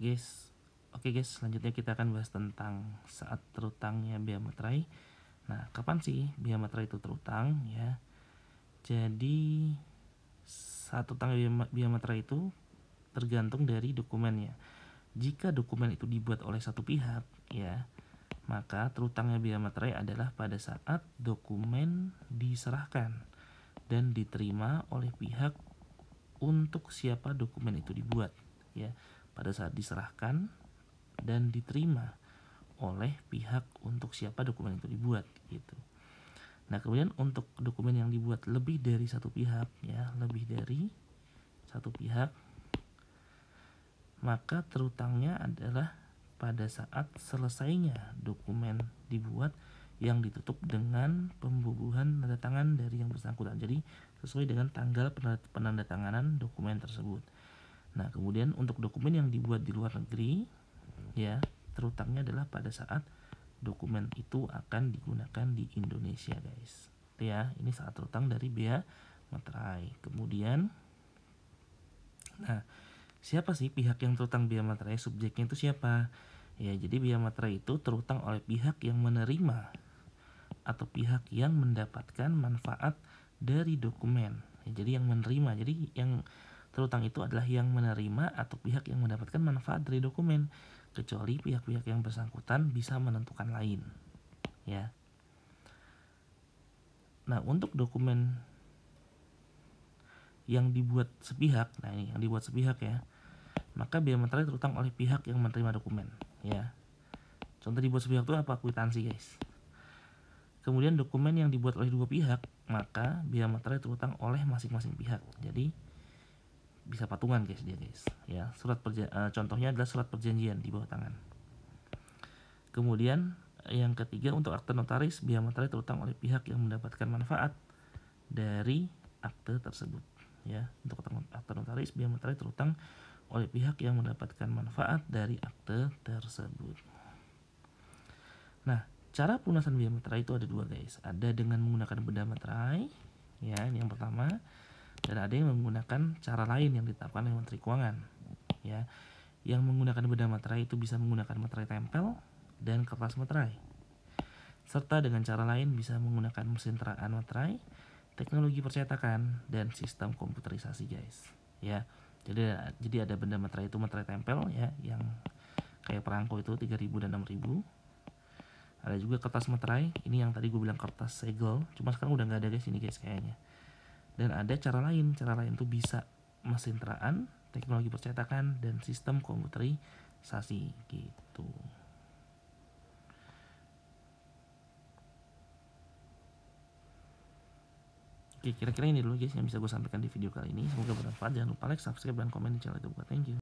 guys oke guys selanjutnya kita akan bahas tentang saat terutangnya biaya materai nah kapan sih biaya materai itu terutang ya jadi saat utang biaya materai itu tergantung dari dokumennya jika dokumen itu dibuat oleh satu pihak ya maka terutangnya biaya materai adalah pada saat dokumen diserahkan dan diterima oleh pihak untuk siapa dokumen itu dibuat ya pada saat diserahkan dan diterima oleh pihak untuk siapa dokumen itu dibuat gitu. Nah kemudian untuk dokumen yang dibuat lebih dari satu pihak ya lebih dari satu pihak maka terutangnya adalah pada saat selesainya dokumen dibuat yang ditutup dengan pembubuhan tanda tangan dari yang bersangkutan. Jadi sesuai dengan tanggal penandatanganan dokumen tersebut. Nah, kemudian untuk dokumen yang dibuat di luar negeri, ya, terutangnya adalah pada saat dokumen itu akan digunakan di Indonesia, guys. Ya, ini saat terutang dari bea materai. Kemudian, nah, siapa sih pihak yang terutang bea materai? Subjeknya itu siapa? Ya, jadi bea materai itu terutang oleh pihak yang menerima atau pihak yang mendapatkan manfaat dari dokumen. Ya, jadi yang menerima, jadi yang Terutang itu adalah yang menerima atau pihak yang mendapatkan manfaat dari dokumen, kecuali pihak-pihak yang bersangkutan bisa menentukan lain. Ya. Nah, untuk dokumen yang dibuat sepihak, nah ini yang dibuat sepihak ya, maka biaya materai terutang oleh pihak yang menerima dokumen, ya. Contoh dibuat sepihak itu apa? Kuitansi, guys. Kemudian dokumen yang dibuat oleh dua pihak, maka biaya materai terutang oleh masing-masing pihak. Jadi bisa patungan guys dia guys ya surat perja uh, contohnya adalah surat perjanjian di bawah tangan kemudian yang ketiga untuk akte notaris biaya materi terutang oleh pihak yang mendapatkan manfaat dari akte tersebut ya untuk akte notaris biaya materi terutang oleh pihak yang mendapatkan manfaat dari akte tersebut nah cara pelunasan biaya materai itu ada dua guys ada dengan menggunakan benda materai ya ini yang pertama dan ada yang menggunakan cara lain yang ditetapkan oleh Menteri Keuangan ya yang menggunakan benda materai itu bisa menggunakan materai tempel dan kertas materai serta dengan cara lain bisa menggunakan mesin teraan materai teknologi percetakan dan sistem komputerisasi guys ya jadi jadi ada benda materai itu materai tempel ya yang kayak perangko itu 3000 dan 6000 ada juga kertas materai ini yang tadi gue bilang kertas segel cuma sekarang udah nggak ada guys ini guys kayaknya dan ada cara lain cara lain itu bisa mesin teraan teknologi percetakan dan sistem komputerisasi gitu Oke, kira-kira ini dulu guys yang bisa gue sampaikan di video kali ini. Semoga bermanfaat. Jangan lupa like, subscribe, dan komen di channel itu. Thank you.